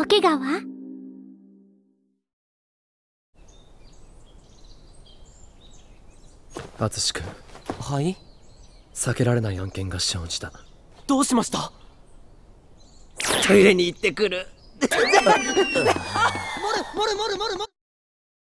お怪我は淳君はい避けられない案件が生じたどうしましたトイレに行ってくる あっもるもるもるもる